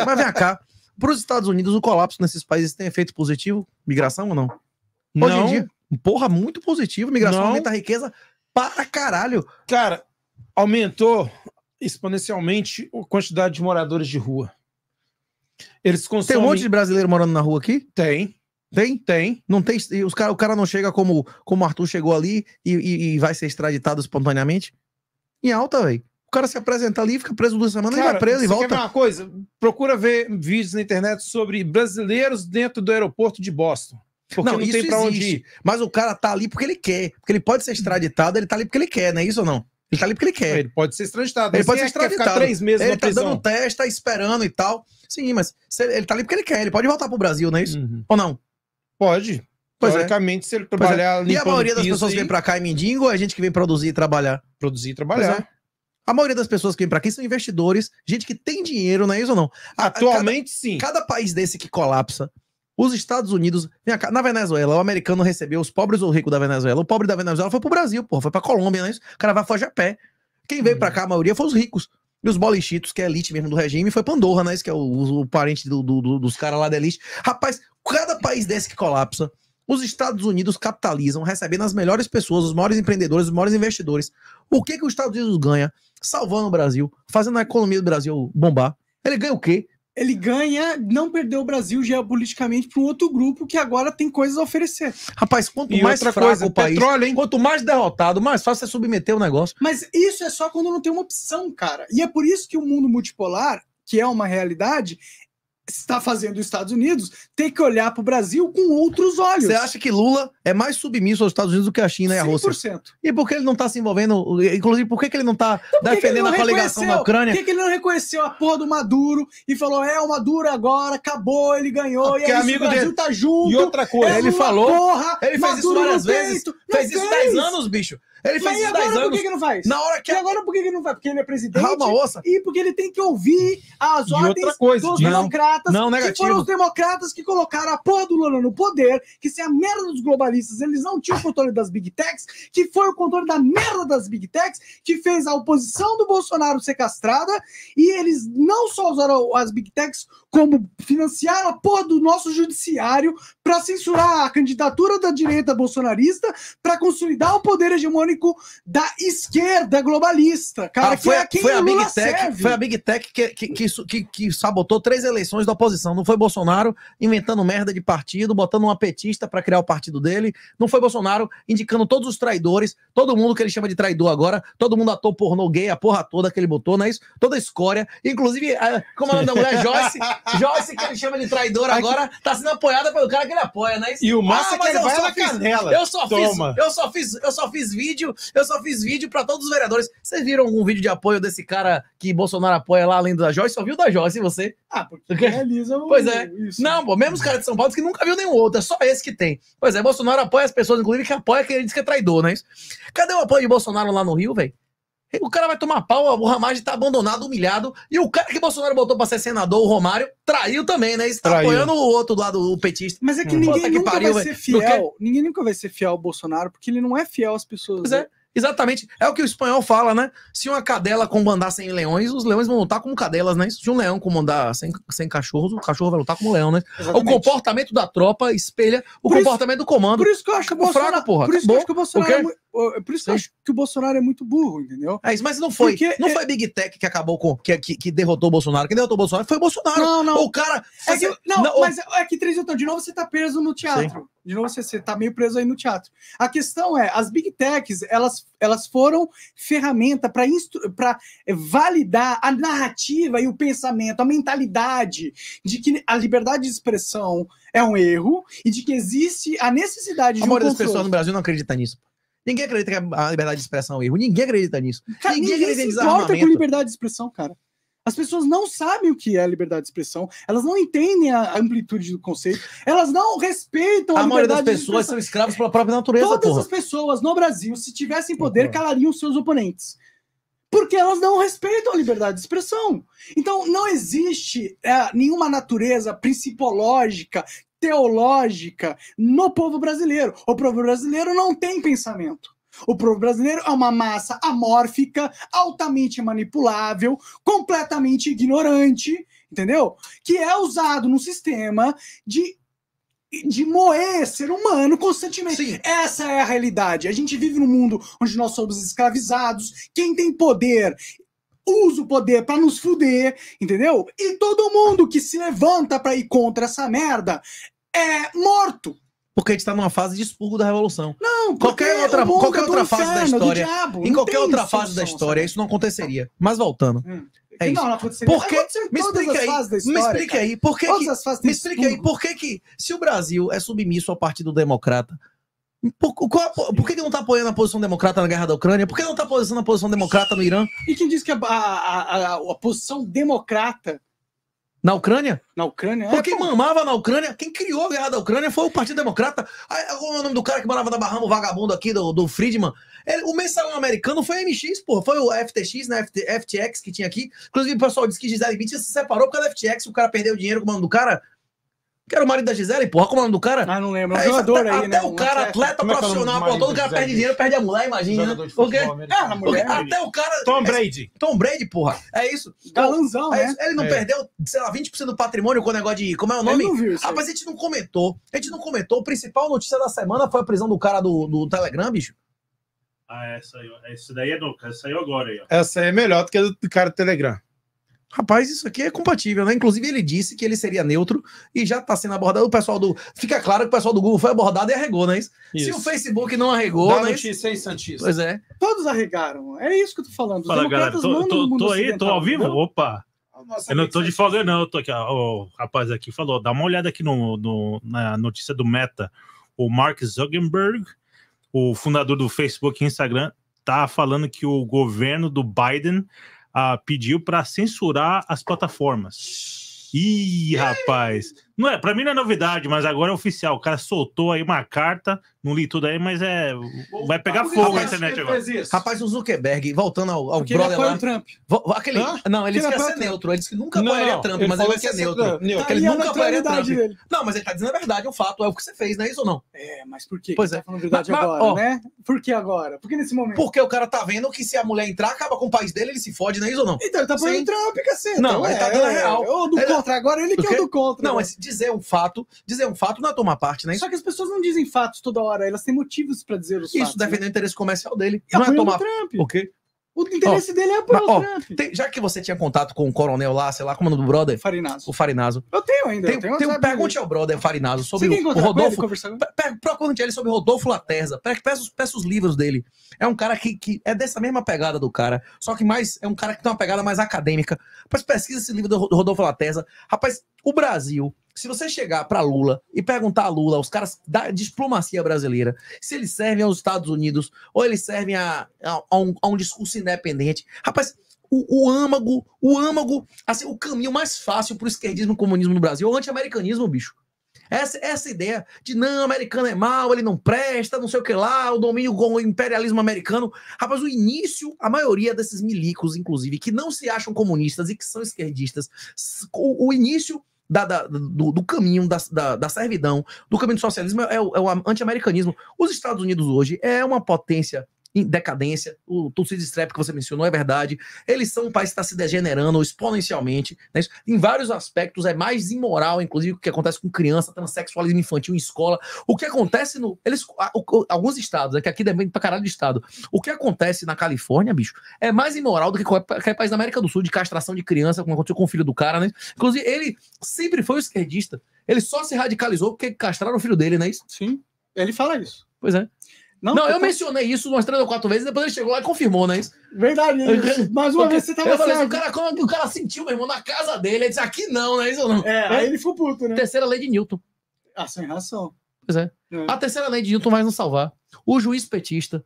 Mas vem cá, para os Estados Unidos, o colapso nesses países tem efeito positivo? Migração ou não? não. Hoje em dia, porra, muito positivo. Migração não. aumenta a riqueza para caralho. Cara, aumentou exponencialmente a quantidade de moradores de rua. Eles consomem... Tem um monte de brasileiro morando na rua aqui? Tem. Tem? Tem. Não tem. Os cara, o cara não chega como como o Arthur chegou ali e, e, e vai ser extraditado espontaneamente? Em alta, velho cara se apresenta ali, fica preso duas semanas cara, e vai preso e volta. Quer ver uma coisa? Procura ver vídeos na internet sobre brasileiros dentro do aeroporto de Boston. Porque não, não tem pra existe, onde ir. Mas o cara tá ali porque ele quer. Porque ele pode ser extraditado, ele tá ali porque ele quer, não é isso ou não? Ele tá ali porque ele quer. Ele pode ser extraditado. Ele pode ser é extraditado. Ficar três meses ele tá prisão. dando um teste, tá esperando e tal. Sim, mas ele tá ali porque ele quer. Ele pode voltar pro Brasil, não é isso? Uhum. Ou não? Pode. Pois é. Teoricamente, é. se ele é. trabalhar... É. E a maioria das pessoas que vem pra cá é mendigo ou é a gente que vem produzir e trabalhar? Produzir e trabalhar. A maioria das pessoas que vêm para aqui são investidores, gente que tem dinheiro, não é isso ou não? Atualmente, cada, sim. Cada país desse que colapsa, os Estados Unidos. na Venezuela, o americano recebeu os pobres ou ricos da Venezuela. O pobre da Venezuela foi pro Brasil, porra, foi pra Colômbia, não é isso? O cara vai foge a pé. Quem veio hum. para cá, a maioria, foi os ricos. E os bolichitos, que é a elite mesmo do regime, foi Pandorra, né? Isso que é o, o, o parente do, do, do, dos caras lá da elite. Rapaz, cada país desse que colapsa, os Estados Unidos capitalizam recebendo as melhores pessoas, os maiores empreendedores, os maiores investidores. O que, que os Estados Unidos ganha salvando o Brasil, fazendo a economia do Brasil bombar? Ele ganha o quê? Ele ganha não perder o Brasil geopoliticamente para um outro grupo que agora tem coisas a oferecer. Rapaz, quanto e mais fraco coisa, o país, petróleo, hein? quanto mais derrotado, mais fácil é submeter o negócio. Mas isso é só quando não tem uma opção, cara. E é por isso que o mundo multipolar, que é uma realidade, está fazendo os Estados Unidos ter que olhar para o Brasil com outros olhos. Você acha que Lula é mais submisso aos Estados Unidos do que a China e a Rússia? 100%. E por que ele não está se envolvendo? Inclusive, por que, que ele não está então, defendendo não a coligação na Ucrânia? Por que, que, ele não reconheceu a porra do Maduro e falou, é, o Maduro agora acabou, ele ganhou, ah, e é isso, amigo o Brasil dele... tá junto. E outra coisa, é ele Lula, falou, porra, ele fez Maduro isso várias vezes, peito. fez isso fez. 10 anos, bicho. Ele fez e agora anos. por que, que não faz? Na hora que e agora por que, que não faz? Porque ele é presidente. Calma, E porque ele tem que ouvir as e ordens coisa, dos não, democratas. Não, negativo. Que foram os democratas que colocaram a porra do Lula no poder, que se a merda dos globalistas, eles não tinham controle das big techs, que foi o controle da merda das big techs, que fez a oposição do Bolsonaro ser castrada, e eles não só usaram as big techs como financiar a porra do nosso judiciário para censurar a candidatura da direita bolsonarista para consolidar o poder hegemônico da esquerda globalista, cara, ah, foi, que é quem foi a Big Lula Tech, serve. Foi a Big Tech que, que, que, que, que sabotou três eleições da oposição, não foi Bolsonaro inventando merda de partido, botando uma petista para criar o partido dele, não foi Bolsonaro indicando todos os traidores, todo mundo que ele chama de traidor agora, todo mundo ator pornô gay, a porra toda que ele botou, não é isso? Toda escória, inclusive, a, é, como a é o da mulher? Joyce? Joyce, que ele chama de traidor agora, tá sendo apoiada pelo cara que ele apoia, né? E o massa ah, que ele vai na fiz, canela. Eu só Toma. fiz, eu só fiz, eu só fiz vídeo, eu só fiz vídeo para todos os vereadores. Vocês viram algum vídeo de apoio desse cara que Bolsonaro apoia lá além da Joyce? Só viu da Joyce você? Ah, porque realiza o... É pois é. Isso. Não, pô, mesmo os caras de São Paulo que nunca viu nenhum outro, é só esse que tem. Pois é, Bolsonaro apoia as pessoas, inclusive, que apoia quem ele diz que é traidor, né? Cadê o apoio de Bolsonaro lá no Rio, velho? O cara vai tomar pau, o Ramagem tá abandonado, humilhado. E o cara que Bolsonaro botou pra ser senador, o Romário, traiu também, né? Está apoiando o outro lado, o petista. Mas é que hum. ninguém que nunca pariu, vai ser fiel. Ninguém nunca vai ser fiel ao Bolsonaro, porque ele não é fiel às pessoas. Pois né? é. Exatamente. É o que o espanhol fala, né? Se uma cadela comandar sem leões, os leões vão lutar como cadelas, né? Se um leão comandar sem, sem cachorros, o cachorro vai lutar como leão, né? Exatamente. O comportamento da tropa espelha o por comportamento isso, do comando. Por isso que eu acho que o Bolsonaro... Fraco, porra. Por isso que eu acho que o Bolsonaro... O é por isso que eu acho que o Bolsonaro é muito burro, entendeu? É isso, mas não foi. Porque não é... foi Big Tech que acabou com. Que, que, que, derrotou o Bolsonaro. Quem derrotou o Bolsonaro foi o Bolsonaro. Não, não. O cara. É que, não, não, mas é que, Três, então, de novo você tá preso no teatro. Sim. De novo você, está tá meio preso aí no teatro. A questão é: as Big Techs, elas, elas foram ferramenta para validar a narrativa e o pensamento, a mentalidade de que a liberdade de expressão é um erro e de que existe a necessidade de. A maioria um das pessoas no Brasil não acredita nisso. Ninguém acredita que a liberdade de expressão é um erro. Ninguém acredita nisso. Cara, ninguém, ninguém acredita se importa com liberdade de expressão, cara. As pessoas não sabem o que é liberdade de expressão, elas não entendem a amplitude do conceito, elas não respeitam a, liberdade a maioria das pessoas são escravas pela própria natureza. Todas porra. as pessoas no Brasil, se tivessem poder, porra. Uhum. calariam seus oponentes. Porque elas não respeitam a liberdade de expressão. Então, não existe é, nenhuma natureza principológica teológica no povo brasileiro. O povo brasileiro não tem pensamento. O povo brasileiro é uma massa amórfica, altamente manipulável, completamente ignorante, entendeu? Que é usado no sistema de de moer ser humano constantemente. Sim. Essa é a realidade. A gente vive num mundo onde nós somos escravizados. Quem tem poder usa o poder para nos fuder, entendeu? E todo mundo que se levanta para ir contra essa merda é morto. Porque a gente tá numa fase de expurgo da revolução. Não, qualquer outra, qualquer é outra fase inferno, da história. Diabo, em qualquer outra fase da história, sabe? isso não aconteceria. Mas voltando. Hum. É Não, não Porque, me explica aí, história, me explica aí, por me explica aí, por que que se o Brasil é submisso ao Partido Democrata, por, qual, por que, que não está apoiando a posição democrata na guerra da Ucrânia? Por que não está apoiando a posição democrata no Irã? E quem disse que a, a, a, a posição democrata na Ucrânia? Na Ucrânia, é, Porque é, quem mamava na Ucrânia, quem criou a guerra da Ucrânia foi o Partido Democrata. Aí, qual é o nome do cara que morava na Bahamas, o vagabundo aqui, do, do Friedman? Ele, o mensalão americano foi a MX, pô. Foi o FTX, né? FT, FTX que tinha aqui. Inclusive, o pessoal disse que Gisele Bündchen se separou por causa FTX. O cara perdeu dinheiro com o nome do cara. Que era o marido da Gisele, porra, como é o nome do cara? Ah, não lembro. É, é jogador até, aí, até né? Até o cara, atleta, atleta é é profissional, pô, todo cara perde dinheiro, perde a mulher, imagina. Né? Porque, ah, cara, mulher, até o cara. Tom Brady. É, Tom Brady, porra. É isso. Galanzão, né? Isso. Ele não perdeu, sei lá, 20% do patrimônio com o negócio de. Como é o nome? Rapaz, a gente não comentou. A gente não comentou. A principal notícia da semana foi a prisão do cara do, do Telegram, bicho. Ah, essa aí. Essa daí é do. Essa aí agora aí, ó. Essa aí é melhor do que a do cara do Telegram. Rapaz, isso aqui é compatível, né? Inclusive, ele disse que ele seria neutro e já está sendo abordado. O pessoal do. Fica claro que o pessoal do Google foi abordado e arregou, né? Isso? Se o Facebook não arregou. Dá né? notícia aí, Santista. Pois é. Todos arregaram. É isso que eu tô falando. Fala, galera. Tô, tô, tô aí, tô ao vivo? Não? Opa! Nossa, eu não tô de folga, não. Eu tô aqui, ó, o rapaz aqui falou: dá uma olhada aqui no, no, na notícia do Meta. O Mark Zuckerberg, o fundador do Facebook e Instagram, tá falando que o governo do Biden ah, pediu para censurar as plataformas. Ih, rapaz, não é, pra mim não é novidade, mas agora é oficial. O cara soltou aí uma carta, não li tudo aí, mas é. Vai tá pegar Rapaz, fogo a internet agora. Rapaz, o Zuckerberg, voltando ao, ao Porque brother ele lá. Trump. Aquele, não, ele disse que ia ser neutro. Ele disse que nunca apoiaria Trump, mas ele quer é neutro. neutro. ele é nunca apoiaria Trump. Dele. Não, mas ele tá dizendo a verdade, o é fato. É o que você fez, não é isso ou não? É, mas por quê? Pois tá é. Tá falando verdade mas, agora, ó, né? Por que agora? Por que nesse momento? Porque o cara tá vendo que se a mulher entrar, acaba com o país dele, ele se fode, não é isso ou não? Então ele tá apoiando Sim. Trump, cacete. Não, ele tá dando a é, real. Ou do contra, agora ele que é o do contra. Não, mas dizer um fato, dizer um fato não é tomar parte, né? Só que as pessoas não dizem fatos toda hora, elas têm motivos para dizer os Isso fatos. Isso defende né? o interesse comercial dele. E não é tomar. Trump. O quê? O interesse oh, dele é oh, o Trump. Tem, já que você tinha contato com o coronel lá, sei lá, como é o nome do brother? Farinazo. O Farinazo. Eu tenho ainda. Tem, eu tenho tem um, pergunte ao brother Farinazo sobre o, o, Rodolfo. Procurante ele sobre Rodolfo Laterza. Peça os, peça os livros dele. É um cara que, que é dessa mesma pegada do cara, só que mais é um cara que tem uma pegada mais acadêmica. Mas pesquisa esse livro do Rodolfo Laterza. Rapaz, o Brasil se você chegar para Lula e perguntar a Lula, os caras da diplomacia brasileira, se eles servem aos Estados Unidos ou eles servem a, a, a, um, a um, discurso independente, rapaz, o, o âmago, o âmago, assim, o caminho mais fácil para o esquerdismo e comunismo no Brasil, é o anti-americanismo, bicho. Essa, essa ideia de não, americano é mal, ele não presta, não sei o que lá, o domínio, com o imperialismo americano. Rapaz, o início, a maioria desses milicos, inclusive, que não se acham comunistas e que são esquerdistas, o, o início da, da, do, do, caminho da, da, da, servidão, do caminho do socialismo, é o, é o anti-americanismo. Os Estados Unidos hoje é uma potência em decadência. O Tucídides Strep que você mencionou é verdade. Eles são um país que está se degenerando exponencialmente. Né? Em vários aspectos é mais imoral, inclusive, o que acontece com criança, transexualismo infantil em escola. O que acontece no. Eles, alguns estados, é que aqui depende pra caralho de estado. O que acontece na Califórnia, bicho, é mais imoral do que qualquer país da América do Sul, de castração de criança, como aconteceu com o filho do cara, né? Inclusive, ele sempre foi um esquerdista. Ele só se radicalizou porque castraram o filho dele, não é isso? Sim. Ele fala isso. Pois é. Não, não eu tá... mencionei isso umas três ou quatro vezes, depois ele chegou lá e confirmou, né? Isso. Verdade, mais uma vez você tava eu assim, assim, o, cara, como, é o cara sentiu, meu irmão, na casa dele, ele disse, aqui não, né? Isso não. É, é, aí ele ficou puto, né? Terceira lei de Newton. Ah, sem razão. Pois é. é. A terceira lei de Newton vai nos salvar. O juiz petista,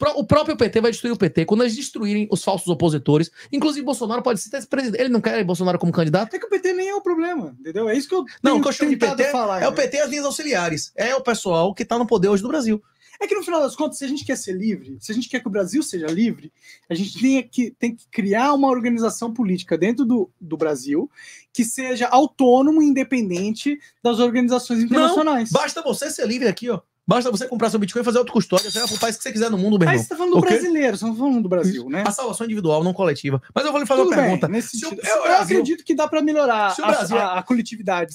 Pró o próprio PT vai destruir o PT quando eles destruírem os falsos opositores. Inclusive, Bolsonaro pode ser presidente. Ele não quer Bolsonaro como candidato. É que o PT nem é o problema, entendeu? É isso que eu. Não, o que eu chamo de PT falar, é o né? PT e as linhas auxiliares. É o pessoal que está no poder hoje no Brasil. É que no final das contas, se a gente quer ser livre, se a gente quer que o Brasil seja livre, a gente tem que, tem que criar uma organização política dentro do, do Brasil que seja autônomo e independente das organizações internacionais. Não, basta você ser livre aqui, ó. Basta você comprar seu Bitcoin e fazer autocustódia, você vai pro país que você quiser no mundo, meu irmão. Mas você tá falando okay? do brasileiro, você não tá falando do Brasil, né? A salvação individual, não coletiva. Mas eu vou lhe fazer Tudo uma bem, pergunta. Nesse se sentido, eu, eu acredito que dá para melhorar Brasil, a, a coletividade.